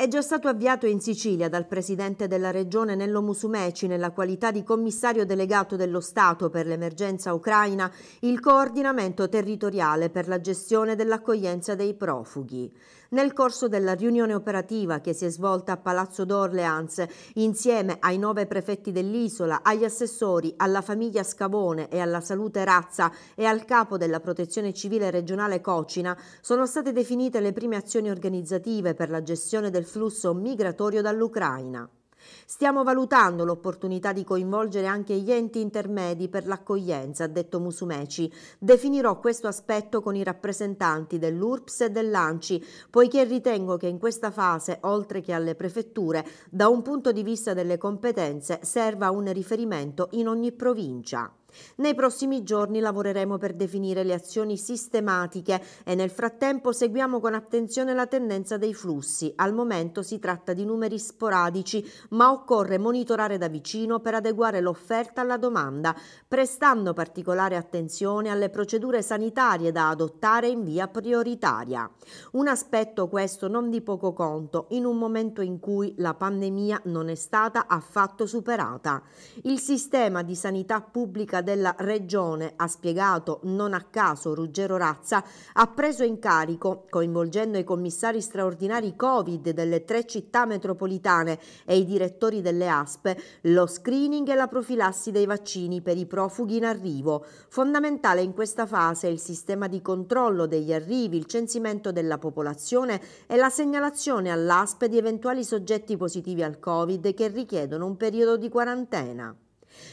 è già stato avviato in Sicilia dal presidente della regione Nello Musumeci nella qualità di commissario delegato dello Stato per l'emergenza ucraina il coordinamento territoriale per la gestione dell'accoglienza dei profughi. Nel corso della riunione operativa che si è svolta a Palazzo d'Orleans, insieme ai nove prefetti dell'isola, agli assessori, alla famiglia Scavone e alla salute Razza e al capo della protezione civile regionale Cocina, sono state definite le prime azioni organizzative per la gestione del flusso migratorio dall'Ucraina. Stiamo valutando l'opportunità di coinvolgere anche gli enti intermedi per l'accoglienza, ha detto Musumeci. Definirò questo aspetto con i rappresentanti dell'URPS e dell'ANCI, poiché ritengo che in questa fase, oltre che alle prefetture, da un punto di vista delle competenze serva un riferimento in ogni provincia. Nei prossimi giorni lavoreremo per definire le azioni sistematiche e nel frattempo seguiamo con attenzione la tendenza dei flussi. Al momento si tratta di numeri sporadici, ma occorre monitorare da vicino per adeguare l'offerta alla domanda, prestando particolare attenzione alle procedure sanitarie da adottare in via prioritaria. Un aspetto questo non di poco conto in un momento in cui la pandemia non è stata affatto superata. Il sistema di sanità pubblica politica della Regione, ha spiegato non a caso Ruggero Razza, ha preso in carico, coinvolgendo i commissari straordinari Covid delle tre città metropolitane e i direttori delle ASPE, lo screening e la profilassi dei vaccini per i profughi in arrivo. Fondamentale in questa fase è il sistema di controllo degli arrivi, il censimento della popolazione e la segnalazione all'ASPE di eventuali soggetti positivi al Covid che richiedono un periodo di quarantena.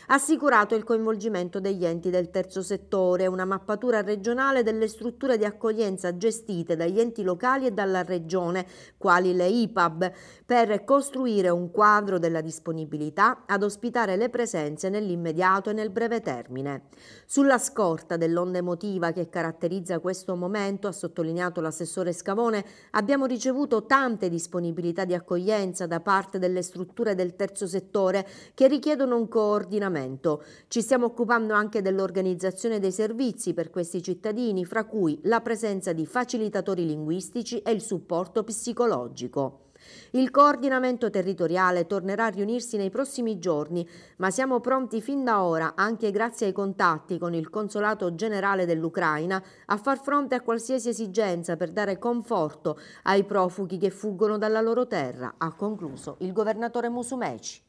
Assicurato il coinvolgimento degli enti del terzo settore, una mappatura regionale delle strutture di accoglienza gestite dagli enti locali e dalla regione, quali le IPAB, per costruire un quadro della disponibilità ad ospitare le presenze nell'immediato e nel breve termine. Sulla scorta dell'onda emotiva che caratterizza questo momento, ha sottolineato l'assessore Scavone, abbiamo ricevuto tante disponibilità di accoglienza da parte delle strutture del terzo settore che richiedono un coordinamento coordinamento. Ci stiamo occupando anche dell'organizzazione dei servizi per questi cittadini, fra cui la presenza di facilitatori linguistici e il supporto psicologico. Il coordinamento territoriale tornerà a riunirsi nei prossimi giorni, ma siamo pronti fin da ora, anche grazie ai contatti con il Consolato Generale dell'Ucraina, a far fronte a qualsiasi esigenza per dare conforto ai profughi che fuggono dalla loro terra, ha concluso il governatore Musumeci.